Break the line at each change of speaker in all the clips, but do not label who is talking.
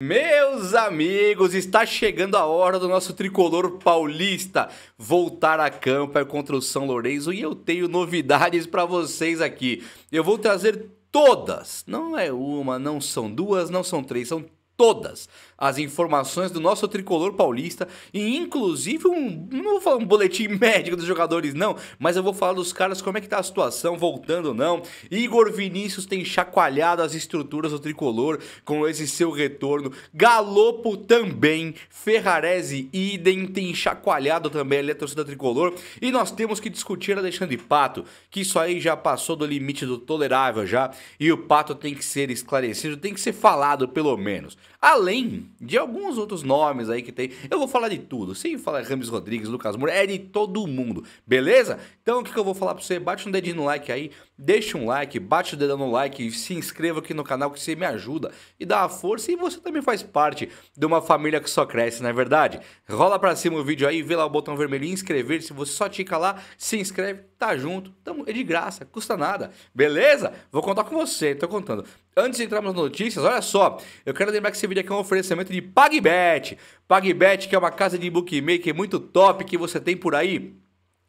Meus amigos, está chegando a hora do nosso tricolor paulista voltar a campo é contra o São Lourenço e eu tenho novidades para vocês aqui. Eu vou trazer todas, não é uma, não são duas, não são três, são todas as informações do nosso tricolor paulista e inclusive um não vou falar um boletim médico dos jogadores não, mas eu vou falar dos caras como é que tá a situação voltando ou não. Igor Vinícius tem chacoalhado as estruturas do tricolor com esse seu retorno. Galopo também, Ferrarese idem tem chacoalhado também a torcida tricolor e nós temos que discutir Alexandre Pato, que isso aí já passou do limite do tolerável já, e o Pato tem que ser esclarecido, tem que ser falado pelo menos. Além de alguns outros nomes aí que tem. Eu vou falar de tudo. Sem falar Rames Rodrigues, Lucas Moura, é de todo mundo. Beleza? Então o que, que eu vou falar pra você? Bate um dedinho no like aí, deixa um like, bate o dedão no like, se inscreva aqui no canal que você me ajuda e dá a força. E você também faz parte de uma família que só cresce, não é verdade? Rola pra cima o vídeo aí, vê lá o botão vermelho inscrever. Se você só tica lá, se inscreve, tá junto. Tamo, é de graça, custa nada. Beleza? Vou contar com você, tô contando. Antes de entrarmos nas notícias, olha só. Eu quero lembrar que você vídeo aqui é um oferecimento de PagBet. PagBet, que é uma casa de bookmaker muito top que você tem por aí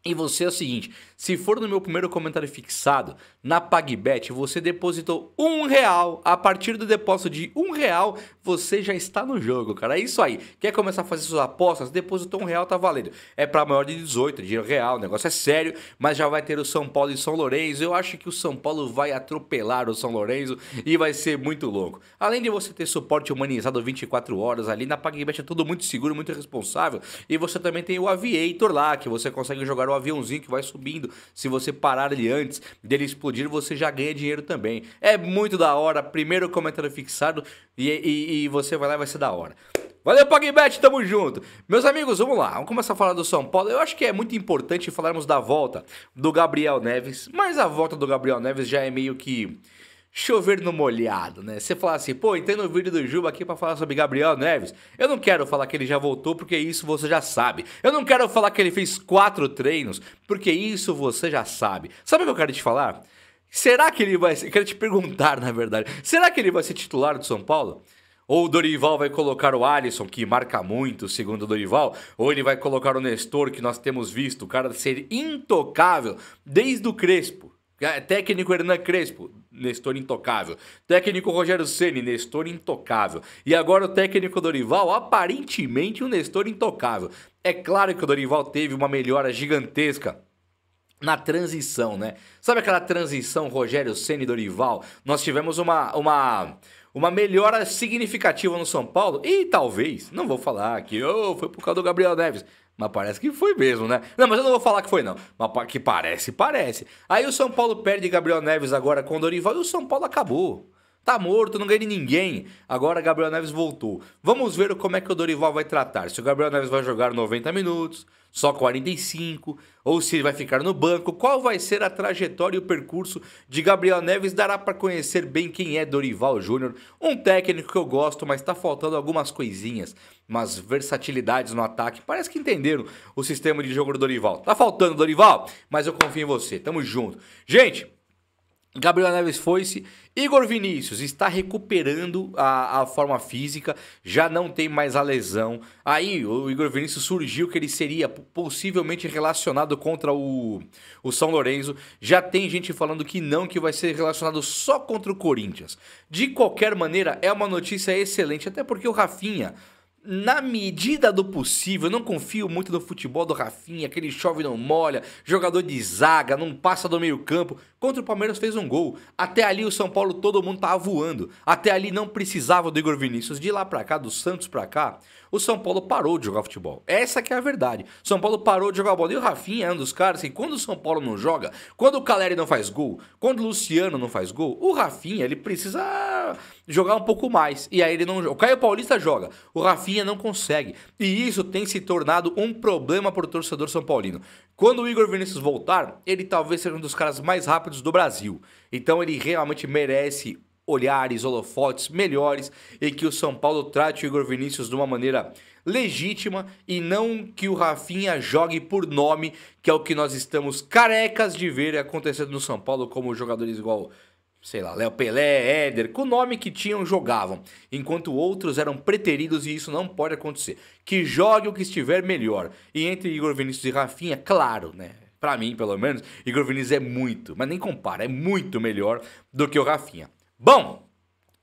e você é o seguinte, se for no meu primeiro comentário fixado, na PagBet, você depositou um real, a partir do depósito de um real, você já está no jogo, cara, é isso aí. Quer começar a fazer suas apostas? Depositou um real, tá valendo. É para maior de 18, dinheiro real, o negócio é sério, mas já vai ter o São Paulo e São Lourenço, eu acho que o São Paulo vai atropelar o São Lourenço e vai ser muito louco. Além de você ter suporte humanizado 24 horas ali, na PagBet é tudo muito seguro, muito responsável, e você também tem o Aviator lá, que você consegue jogar o aviãozinho que vai subindo. Se você parar ele antes dele explodir, você já ganha dinheiro também. É muito da hora. Primeiro comentário fixado e, e, e você vai lá e vai ser da hora. Valeu, PagBet, tamo junto. Meus amigos, vamos lá, vamos começar a falar do São Paulo. Eu acho que é muito importante falarmos da volta do Gabriel Neves, mas a volta do Gabriel Neves já é meio que chover no molhado, né? Você falar assim, pô, entrei no vídeo do Juba aqui para falar sobre Gabriel Neves. Eu não quero falar que ele já voltou, porque isso você já sabe. Eu não quero falar que ele fez quatro treinos, porque isso você já sabe. Sabe o que eu quero te falar? Será que ele vai. Eu quero te perguntar, na verdade. Será que ele vai ser titular do São Paulo? Ou o Dorival vai colocar o Alisson, que marca muito, segundo o Dorival, ou ele vai colocar o Nestor, que nós temos visto, o cara ser intocável desde o Crespo. Técnico Hernan Crespo, Nestor intocável. Técnico Rogério Ceni, Nestor intocável. E agora o técnico Dorival, aparentemente um Nestor intocável. É claro que o Dorival teve uma melhora gigantesca na transição, né? Sabe aquela transição Rogério Ceni Dorival? Nós tivemos uma uma uma melhora significativa no São Paulo e talvez, não vou falar que oh, foi por causa do Gabriel Neves. Mas parece que foi mesmo, né? Não, mas eu não vou falar que foi, não. Mas que parece, parece. Aí o São Paulo perde Gabriel Neves agora com o Dorival e o São Paulo acabou. Tá morto, não ganha de ninguém. Agora Gabriel Neves voltou. Vamos ver como é que o Dorival vai tratar. Se o Gabriel Neves vai jogar 90 minutos, só 45, ou se ele vai ficar no banco, qual vai ser a trajetória e o percurso de Gabriel Neves dará para conhecer bem quem é Dorival Júnior, um técnico que eu gosto, mas está faltando algumas coisinhas, umas versatilidades no ataque. Parece que entenderam o sistema de jogo do Dorival. Tá faltando Dorival, mas eu confio em você. Tamo junto. Gente, Gabriel Neves foi-se. Igor Vinícius está recuperando a, a, forma física, já não tem mais a lesão. Aí o Igor Vinícius surgiu que ele seria possivelmente relacionado contra o, o São Lourenço. Já tem gente falando que não, que vai ser relacionado só contra o Corinthians. De qualquer maneira, é uma notícia excelente, até porque o Rafinha na medida do possível, eu não confio muito no futebol do Rafinha, Aquele chove não molha, jogador de zaga, não passa do meio-campo. Contra o Palmeiras fez um gol. Até ali o São Paulo todo mundo tava voando. Até ali não precisava do Igor Vinícius. De lá para cá, do Santos para cá, o São Paulo parou de jogar futebol. Essa que é a verdade. São Paulo parou de jogar bola. E o Rafinha é um dos caras que quando o São Paulo não joga, quando o Caleri não faz gol, quando o Luciano não faz gol, o Rafinha, ele precisa jogar um pouco mais. E aí ele não joga. O Caio Paulista joga, o Rafinha não consegue. E isso tem se tornado um problema para o torcedor São Paulino. Quando o Igor Vinícius voltar, ele talvez seja um dos caras mais rápidos do Brasil. Então ele realmente merece olhares, holofotes melhores e que o São Paulo trate o Igor Vinícius de uma maneira legítima e não que o Rafinha jogue por nome, que é o que nós estamos carecas de ver acontecendo no São Paulo, como jogadores igual, sei lá, Léo Pelé, Éder, com o nome que tinham, jogavam, enquanto outros eram preteridos e isso não pode acontecer. Que jogue o que estiver melhor. E entre Igor Vinícius e Rafinha, claro, né? Para mim, pelo menos, Igor Vinícius é muito, mas nem compara, é muito melhor do que o Rafinha. Bom,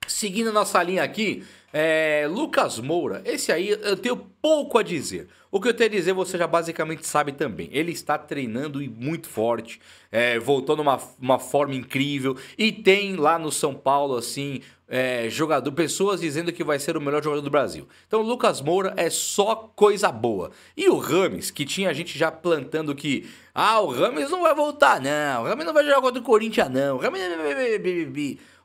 seguindo a nossa linha aqui, é, Lucas Moura, esse aí eu tenho pouco a dizer. O que eu tenho a dizer você já basicamente sabe também. Ele está treinando e muito forte, é, voltou numa uma forma incrível e tem lá no São Paulo assim é, jogador, pessoas dizendo que vai ser o melhor jogador do Brasil. Então Lucas Moura é só coisa boa. E o Rames, que tinha gente já plantando que ah o Rames não vai voltar não, o Rames não vai jogar contra o Corinthians não, o Rames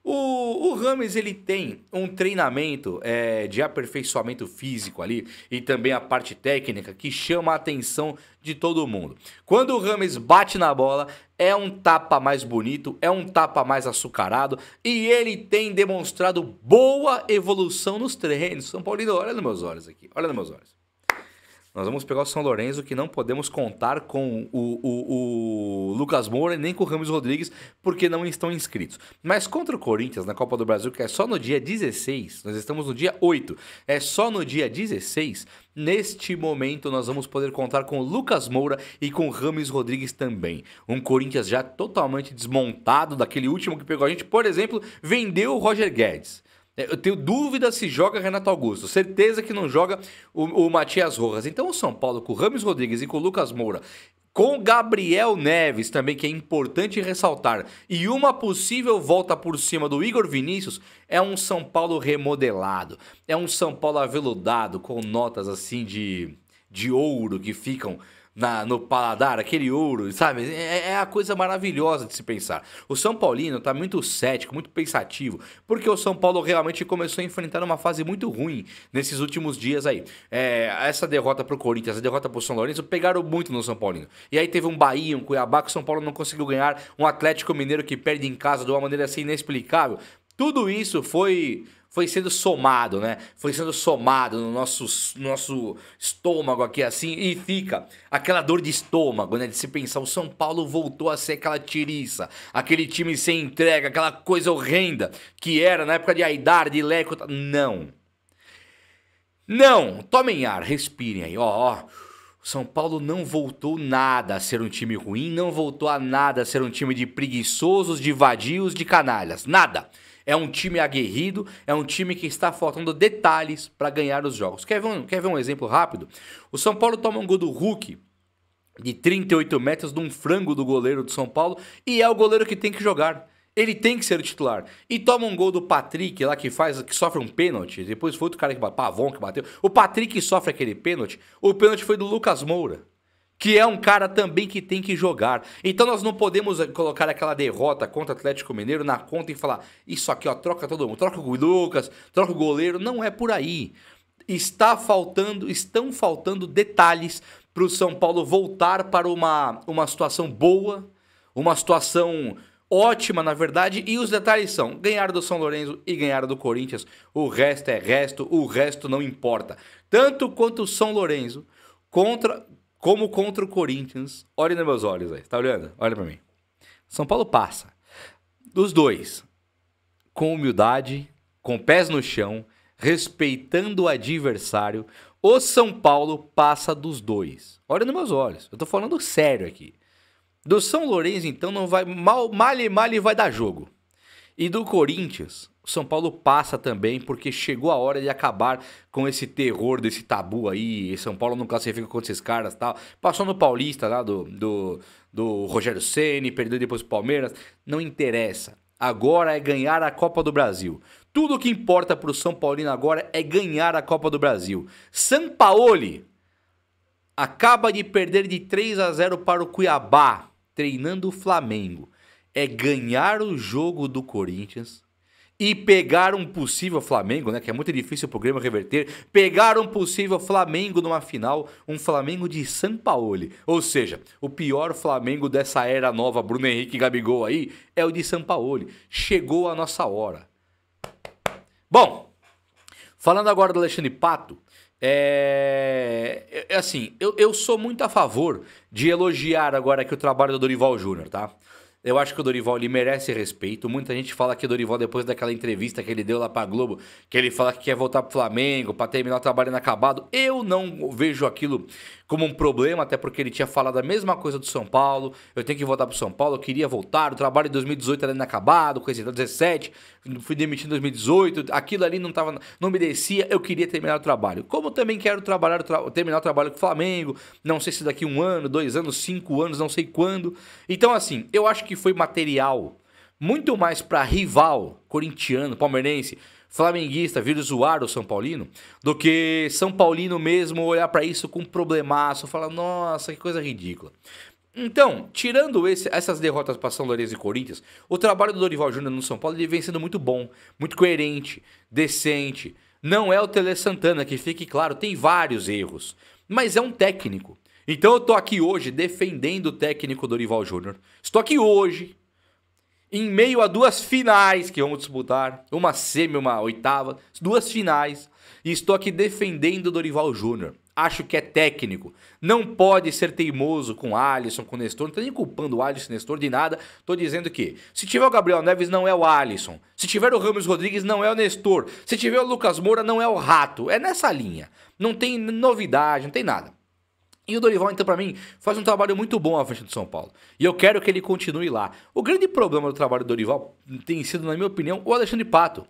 o, o Rames ele tem um treinamento é, de aperfeiçoamento físico ali e também a parte técnica que chama a atenção de todo mundo. Quando o Rames bate na bola, é um tapa mais bonito, é um tapa mais açucarado e ele tem demonstrado boa evolução nos treinos. São Paulino, olha nos meus olhos aqui, olha nos meus olhos. Nós vamos pegar o São Lourenço, que não podemos contar com o, o, o Lucas Moura nem com o Ramos Rodrigues, porque não estão inscritos. Mas contra o Corinthians, na Copa do Brasil, que é só no dia 16, nós estamos no dia 8, é só no dia 16, neste momento nós vamos poder contar com o Lucas Moura e com o Ramos Rodrigues também. Um Corinthians já totalmente desmontado daquele último que pegou a gente, por exemplo, vendeu o Roger Guedes. Né, eu tenho dúvida se joga Renato Augusto. Certeza que não joga o, o Matias Rojas. Então o São Paulo com o Rames Rodrigues e com o Lucas Moura, com Gabriel Neves também, que é importante ressaltar, e uma possível volta por cima do Igor Vinícius, é um São Paulo remodelado. É um São Paulo aveludado, com notas assim de, de ouro que ficam na, no paladar, aquele ouro, sabe? É, é, é, a coisa maravilhosa de se pensar. O São Paulino está muito cético, muito pensativo, porque o São Paulo realmente começou a enfrentar uma fase muito ruim nesses últimos dias aí. É, essa derrota pro Corinthians, a derrota pro São Lourenço, pegaram muito no São Paulino. E aí teve um Bahia, um Cuiabá que o São Paulo não conseguiu ganhar, um Atlético Mineiro que perde em casa de uma maneira assim inexplicável. Tudo isso foi foi sendo somado, né? Foi sendo somado no nosso, no nosso estômago aqui assim e fica aquela dor de estômago, né? De se pensar, o São Paulo voltou a ser aquela tiriça, aquele time sem entrega, aquela coisa horrenda que era na época de Aidar, de Leco. Tá? Não. Não, tomem ar, respirem aí, ó, ó. São Paulo não voltou nada a ser um time ruim, não voltou a nada a ser um time de preguiçosos, de vadios, de canalhas, nada. É um time aguerrido, é um time que está faltando detalhes para ganhar os jogos. Quer ver, um, quer ver um exemplo rápido? O São Paulo toma um gol do Hulk de 38 metros de um frango do goleiro do São Paulo e é o goleiro que tem que jogar. Ele tem que ser o titular. E toma um gol do Patrick lá que faz, que sofre um pênalti. Depois foi outro cara que bateu, Pavon que bateu. O Patrick sofre aquele pênalti. O pênalti foi do Lucas Moura que é um cara também que tem que jogar. Então nós não podemos colocar aquela derrota contra o Atlético Mineiro na conta e falar: isso aqui, ó, troca todo mundo, troca o Lucas, troca o goleiro. Não é por aí. Está faltando, estão faltando detalhes para o São Paulo voltar para uma, uma situação boa, uma situação ótima, na verdade, e os detalhes são: ganhar do São Lourenço e ganhar do Corinthians. O resto é resto, o resto não importa. Tanto quanto o São Lourenço contra como contra o Corinthians. Olha nos meus olhos aí. Tá olhando? Olha para mim. São Paulo passa. Dos dois. Com humildade, com pés no chão, respeitando o adversário, o São Paulo passa dos dois. Olha nos meus olhos. Eu tô falando sério aqui. Do São Lourenço, então, não vai. Mal, mal e mal vai dar jogo. E do Corinthians, o São Paulo passa também, porque chegou a hora de acabar com esse terror desse tabu aí. São Paulo não classifica contra esses caras tal. Passou no Paulista lá do, do, do Rogério Ceni, perdeu depois o Palmeiras. Não interessa. Agora é ganhar a Copa do Brasil. Tudo que importa para o São Paulino agora é ganhar a Copa do Brasil. São Paulo acaba de perder de 3 a 0 para o Cuiabá, treinando o Flamengo. É ganhar o jogo do Corinthians e pegar um possível Flamengo, né? Que é muito difícil o programa reverter. Pegar um possível Flamengo numa final, um Flamengo de São Paulo. Ou seja, o pior Flamengo dessa era nova, Bruno Henrique e Gabigol aí, é o de São Paulo. Chegou a nossa hora. Bom, falando agora do Alexandre Pato, é, é, é assim, eu, eu sou muito a favor de elogiar agora aqui o trabalho do Dorival Júnior, tá? Eu acho que o Dorival ele merece respeito. Muita gente fala que o Dorival, depois daquela entrevista que ele deu lá pra Globo, que ele fala que quer voltar pro Flamengo, pra terminar o trabalho inacabado. Eu não vejo aquilo como um problema, até porque ele tinha falado a mesma coisa do São Paulo. Eu tenho que voltar para o São Paulo, eu queria voltar. O trabalho de 2018 era inacabado, coisa de 2017 fui demitido em 2018. Aquilo ali não, tava, não me descia, eu queria terminar o trabalho. Como também quero trabalhar, terminar o trabalho com o Flamengo, não sei se daqui um ano, dois anos, cinco anos, não sei quando. Então, assim, eu acho que foi material muito mais para rival corintiano, palmeirense, flamenguista vir zoar o São Paulino, do que São Paulino mesmo olhar para isso com problemaço, falar, nossa, que coisa ridícula. Então, tirando esse, essas derrotas para São Lourenço e Corinthians, o trabalho do Dorival Júnior no São Paulo ele vem sendo muito bom, muito coerente, decente. Não é o Tele Santana, que fique claro, tem vários erros, mas é um técnico. Então eu tô aqui hoje defendendo o técnico Dorival Júnior. Estou aqui hoje em meio a duas finais que vamos disputar, uma semi, uma oitava, duas finais, e estou aqui defendendo o Dorival Júnior. Acho que é técnico. Não pode ser teimoso com Alisson, com Nestor. Não estou nem culpando o Alisson Nestor de nada. Estou dizendo que se tiver o Gabriel Neves, não é o Alisson. Se tiver o Ramos Rodrigues, não é o Nestor. Se tiver o Lucas Moura, não é o Rato. É nessa linha. Não tem novidade, não tem nada. E o Dorival, então, para mim, faz um trabalho muito bom à frente do São Paulo. E eu quero que ele continue lá. O grande problema do trabalho do Dorival tem sido, na minha opinião, o Alexandre Pato.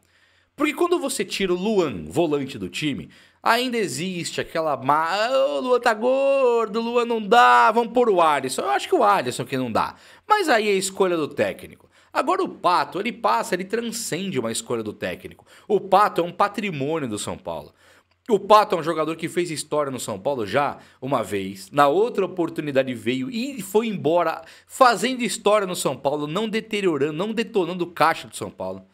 Porque quando você tira o Luan, volante do time, ainda existe aquela má. Oh, o Luan tá gordo, o Luan não dá, vamos pôr o Alisson. Eu acho que o Alisson que não dá. Mas aí é escolha do técnico. Agora o Pato, ele passa, ele transcende uma escolha do técnico. O Pato é um patrimônio do São Paulo. O Pato é um jogador que fez história no São Paulo já uma vez. Na outra oportunidade veio e foi embora fazendo história no São Paulo, não deteriorando, não detonando o caixa do São Paulo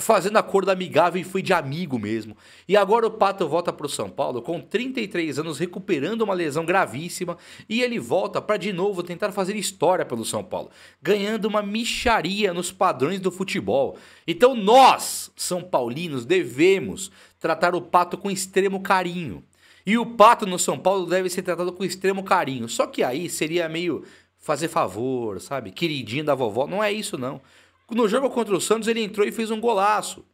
fazendo acordo amigável e fui de amigo mesmo. E agora o Pato volta para o São Paulo com 33 anos, recuperando uma lesão gravíssima, e ele volta para de novo tentar fazer história pelo São Paulo, ganhando uma micharia nos padrões do futebol. Então nós, São Paulinos, devemos tratar o Pato com extremo carinho. E o Pato no São Paulo deve ser tratado com extremo carinho. Só que aí seria meio fazer favor, sabe? Queridinho da vovó. Não é isso, não. No jogo contra o Santos, ele entrou e fez um golaço.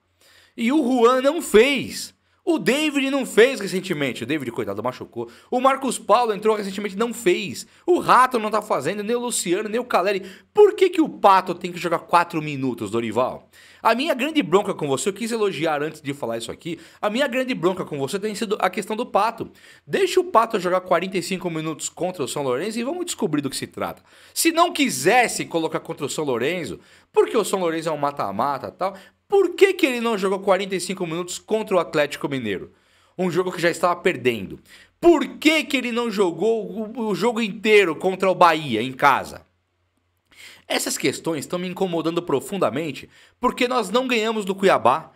E o Juan não fez. O David não fez recentemente. O David, coitado, machucou. O Marcos Paulo entrou recentemente não fez. O Rato não tá fazendo, nem o Luciano, nem o Caleri. Por que, que o Pato tem que jogar 4 minutos, Dorival? A minha grande bronca com você, eu quis elogiar antes de falar isso aqui. A minha grande bronca com você tem sido a questão do Pato. Deixa o Pato jogar 45 minutos contra o São Lourenço e vamos descobrir do que se trata. Se não quisesse colocar contra o São Lourenço, porque o São Lourenço é um mata-mata tal, por que, que ele não jogou 45 minutos contra o Atlético Mineiro? Um jogo que já estava perdendo. Por que, que ele não jogou o, jogo inteiro contra o Bahia em casa? Essas questões estão me incomodando profundamente porque nós não ganhamos do Cuiabá,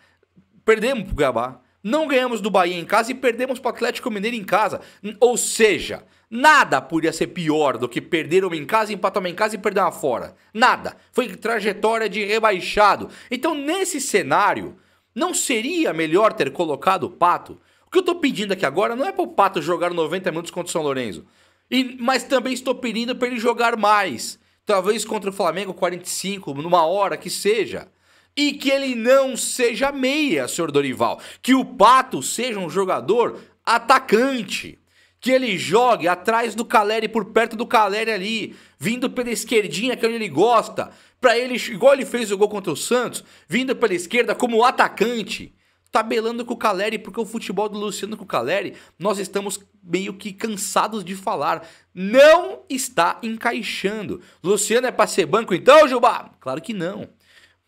perdemos para o Cuiabá, não ganhamos do Bahia em casa e perdemos para o Atlético Mineiro em casa. Ou seja, nada podia ser pior do que perder uma em casa, empatar uma em casa e perder uma fora. Nada. Foi trajetória de rebaixado. Então, nesse cenário, não seria melhor ter colocado o Pato? O que eu estou pedindo aqui agora não é para o Pato jogar 90 minutos contra o São Lourenço. E, mas também estou pedindo para ele jogar mais. Talvez contra o Flamengo 45, numa hora que seja. E que ele não seja meia, senhor Dorival. Que o Pato seja um jogador atacante. Que ele jogue atrás do Caleri, por perto do Caleri ali, vindo pela esquerdinha, que é onde ele gosta. Para ele, igual ele fez o gol contra o Santos, vindo pela esquerda como atacante tabelando com o Caleri, porque o futebol do Luciano com o Caleri, nós estamos meio que cansados de falar. Não está encaixando. Luciano é para ser banco então, Gilbar? Claro que não.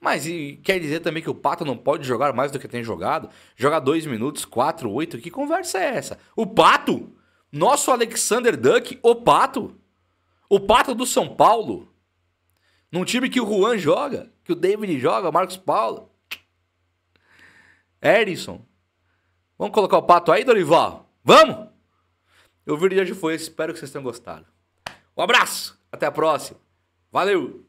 Mas e quer dizer também que o Pato não pode jogar mais do que tem jogado? Jogar dois minutos, quatro, oito? Que conversa é essa? O Pato? Nosso Alexander Duck, o Pato? O Pato do São Paulo? Num time que o Juan joga, que o David joga, Marcos Paulo. Erison. Vamos colocar o Pato aí, Dorival? Vamos? Eu vídeo de hoje foi esse. Espero que vocês tenham gostado. Um abraço. Até a próxima. Valeu!